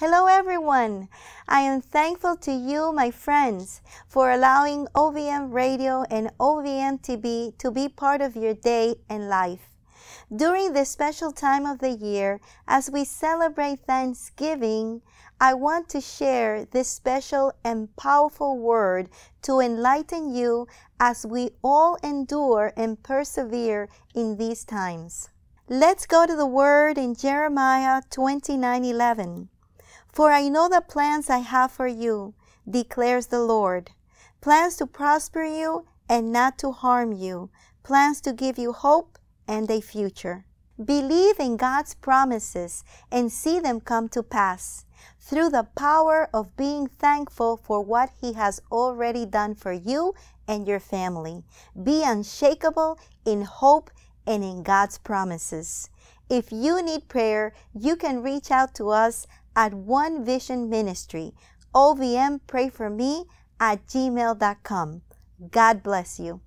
Hello, everyone. I am thankful to you, my friends, for allowing OVM Radio and OVM TV to be part of your day and life. During this special time of the year, as we celebrate Thanksgiving, I want to share this special and powerful word to enlighten you as we all endure and persevere in these times. Let's go to the word in Jeremiah 29 11. For I know the plans I have for you, declares the Lord plans to prosper you and not to harm you, plans to give you hope and a future. Believe in God's promises and see them come to pass through the power of being thankful for what He has already done for you and your family. Be unshakable in hope and in God's promises. If you need prayer, you can reach out to us at One Vision Ministry, OVM Pray For Me at gmail.com. God bless you.